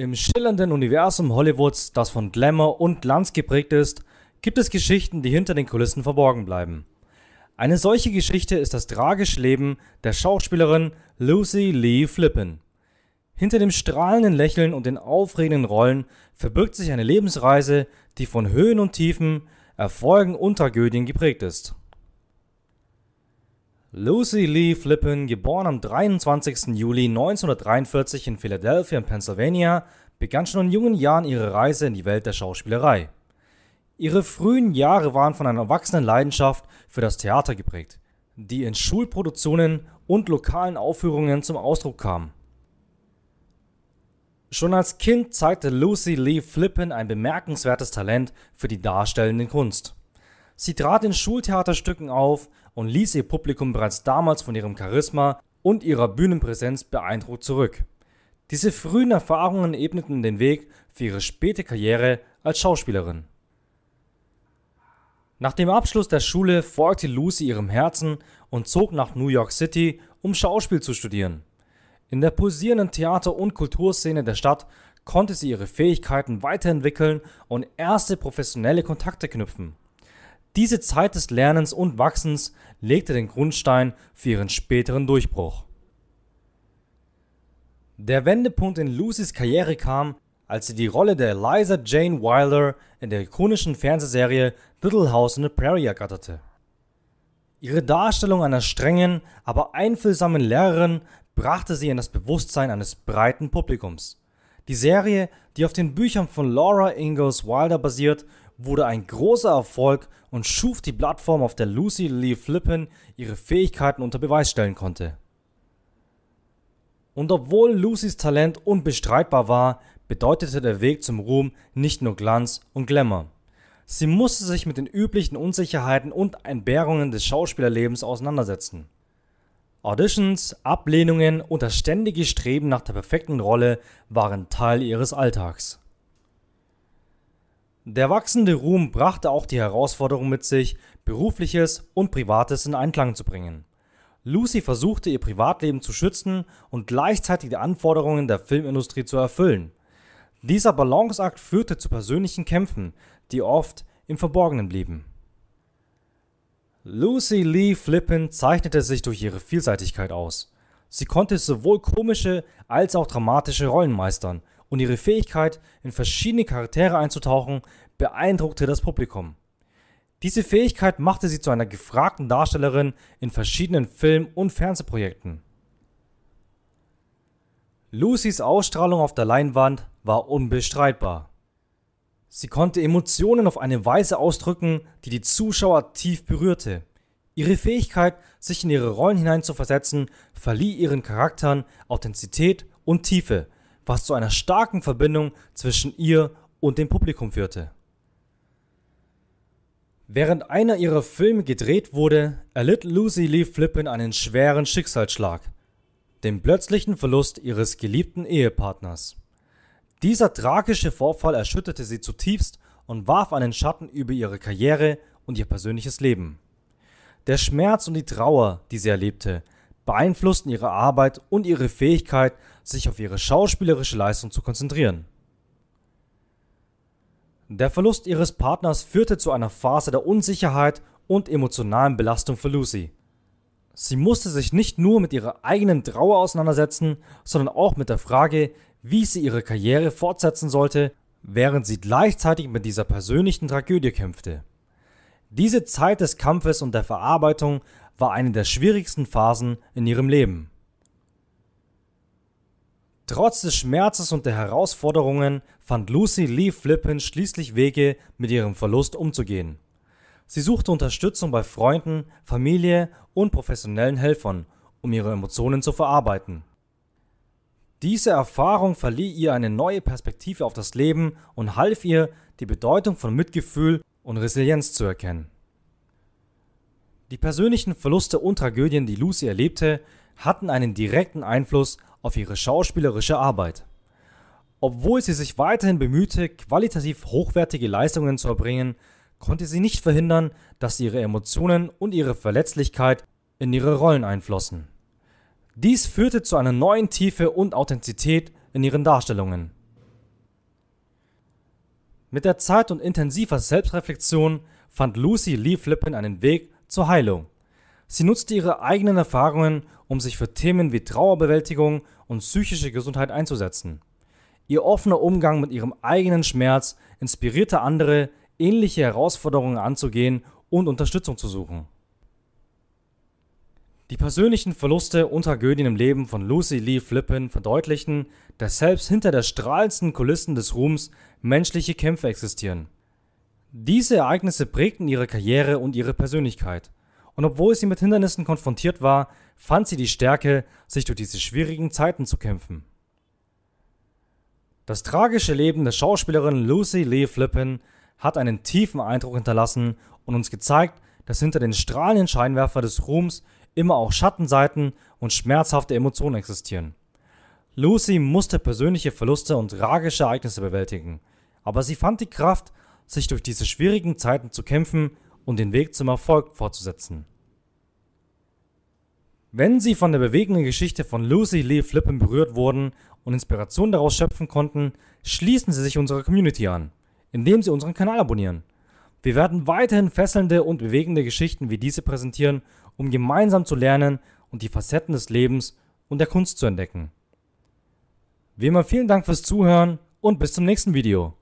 Im schillernden Universum Hollywoods, das von Glamour und Glanz geprägt ist, gibt es Geschichten, die hinter den Kulissen verborgen bleiben. Eine solche Geschichte ist das tragische Leben der Schauspielerin Lucy Lee Flippin. Hinter dem strahlenden Lächeln und den aufregenden Rollen verbirgt sich eine Lebensreise, die von Höhen und Tiefen, Erfolgen und Tragödien geprägt ist. Lucy Lee Flippin, geboren am 23. Juli 1943 in Philadelphia in Pennsylvania, begann schon in jungen Jahren ihre Reise in die Welt der Schauspielerei. Ihre frühen Jahre waren von einer wachsenden Leidenschaft für das Theater geprägt, die in Schulproduktionen und lokalen Aufführungen zum Ausdruck kam. Schon als Kind zeigte Lucy Lee Flippin ein bemerkenswertes Talent für die darstellende Kunst. Sie trat in Schultheaterstücken auf und ließ ihr Publikum bereits damals von ihrem Charisma und ihrer Bühnenpräsenz beeindruckt zurück. Diese frühen Erfahrungen ebneten den Weg für ihre späte Karriere als Schauspielerin. Nach dem Abschluss der Schule folgte Lucy ihrem Herzen und zog nach New York City, um Schauspiel zu studieren. In der pulsierenden Theater- und Kulturszene der Stadt konnte sie ihre Fähigkeiten weiterentwickeln und erste professionelle Kontakte knüpfen. Diese Zeit des Lernens und Wachsens legte den Grundstein für ihren späteren Durchbruch. Der Wendepunkt in Lucys Karriere kam, als sie die Rolle der Eliza Jane Wilder in der ikonischen Fernsehserie Little House on the Prairie ergatterte. Ihre Darstellung einer strengen, aber einfühlsamen Lehrerin brachte sie in das Bewusstsein eines breiten Publikums. Die Serie, die auf den Büchern von Laura Ingalls Wilder basiert, wurde ein großer Erfolg und schuf die Plattform, auf der Lucy Lee Flippin ihre Fähigkeiten unter Beweis stellen konnte. Und obwohl Lucys Talent unbestreitbar war, bedeutete der Weg zum Ruhm nicht nur Glanz und Glamour. Sie musste sich mit den üblichen Unsicherheiten und Entbehrungen des Schauspielerlebens auseinandersetzen. Auditions, Ablehnungen und das ständige Streben nach der perfekten Rolle waren Teil ihres Alltags. Der wachsende Ruhm brachte auch die Herausforderung mit sich, berufliches und privates in Einklang zu bringen. Lucy versuchte ihr Privatleben zu schützen und gleichzeitig die Anforderungen der Filmindustrie zu erfüllen. Dieser Balanceakt führte zu persönlichen Kämpfen, die oft im Verborgenen blieben. Lucy Lee Flippin zeichnete sich durch ihre Vielseitigkeit aus. Sie konnte sowohl komische als auch dramatische Rollen meistern und ihre Fähigkeit, in verschiedene Charaktere einzutauchen, beeindruckte das Publikum. Diese Fähigkeit machte sie zu einer gefragten Darstellerin in verschiedenen Film- und Fernsehprojekten. Lucys Ausstrahlung auf der Leinwand war unbestreitbar. Sie konnte Emotionen auf eine Weise ausdrücken, die die Zuschauer tief berührte. Ihre Fähigkeit, sich in ihre Rollen hineinzuversetzen, verlieh ihren Charakteren Authentizität und Tiefe, was zu einer starken Verbindung zwischen ihr und dem Publikum führte. Während einer ihrer Filme gedreht wurde, erlitt Lucy Lee Flippin einen schweren Schicksalsschlag, den plötzlichen Verlust ihres geliebten Ehepartners. Dieser tragische Vorfall erschütterte sie zutiefst und warf einen Schatten über ihre Karriere und ihr persönliches Leben. Der Schmerz und die Trauer, die sie erlebte, beeinflussten ihre Arbeit und ihre Fähigkeit, sich auf ihre schauspielerische Leistung zu konzentrieren. Der Verlust ihres Partners führte zu einer Phase der Unsicherheit und emotionalen Belastung für Lucy. Sie musste sich nicht nur mit ihrer eigenen Trauer auseinandersetzen, sondern auch mit der Frage, wie sie ihre Karriere fortsetzen sollte, während sie gleichzeitig mit dieser persönlichen Tragödie kämpfte. Diese Zeit des Kampfes und der Verarbeitung war eine der schwierigsten Phasen in ihrem Leben. Trotz des Schmerzes und der Herausforderungen fand Lucy Lee Flippin schließlich Wege, mit ihrem Verlust umzugehen. Sie suchte Unterstützung bei Freunden, Familie und professionellen Helfern, um ihre Emotionen zu verarbeiten. Diese Erfahrung verlieh ihr eine neue Perspektive auf das Leben und half ihr, die Bedeutung von Mitgefühl und Resilienz zu erkennen. Die persönlichen Verluste und Tragödien, die Lucy erlebte, hatten einen direkten Einfluss auf ihre schauspielerische Arbeit. Obwohl sie sich weiterhin bemühte, qualitativ hochwertige Leistungen zu erbringen, konnte sie nicht verhindern, dass ihre Emotionen und ihre Verletzlichkeit in ihre Rollen einflossen. Dies führte zu einer neuen Tiefe und Authentizität in ihren Darstellungen. Mit der Zeit und intensiver Selbstreflexion fand Lucy Lee Flippin einen Weg zur Heilung. Sie nutzte ihre eigenen Erfahrungen, um sich für Themen wie Trauerbewältigung und psychische Gesundheit einzusetzen. Ihr offener Umgang mit ihrem eigenen Schmerz inspirierte andere, ähnliche Herausforderungen anzugehen und Unterstützung zu suchen. Die persönlichen Verluste und Tragödien im Leben von Lucy Lee Flippin verdeutlichen, dass selbst hinter der strahlendsten Kulissen des Ruhms menschliche Kämpfe existieren. Diese Ereignisse prägten ihre Karriere und ihre Persönlichkeit. Und obwohl sie mit Hindernissen konfrontiert war, fand sie die Stärke, sich durch diese schwierigen Zeiten zu kämpfen. Das tragische Leben der Schauspielerin Lucy Lee Flippin hat einen tiefen Eindruck hinterlassen und uns gezeigt, dass hinter den strahlenden Scheinwerfer des Ruhms immer auch Schattenseiten und schmerzhafte Emotionen existieren. Lucy musste persönliche Verluste und tragische Ereignisse bewältigen, aber sie fand die Kraft, sich durch diese schwierigen Zeiten zu kämpfen und den Weg zum Erfolg fortzusetzen. Wenn Sie von der bewegenden Geschichte von Lucy Lee Flippen berührt wurden und Inspiration daraus schöpfen konnten, schließen Sie sich unserer Community an, indem Sie unseren Kanal abonnieren. Wir werden weiterhin fesselnde und bewegende Geschichten wie diese präsentieren, um gemeinsam zu lernen und die Facetten des Lebens und der Kunst zu entdecken. Wie immer vielen Dank fürs Zuhören und bis zum nächsten Video.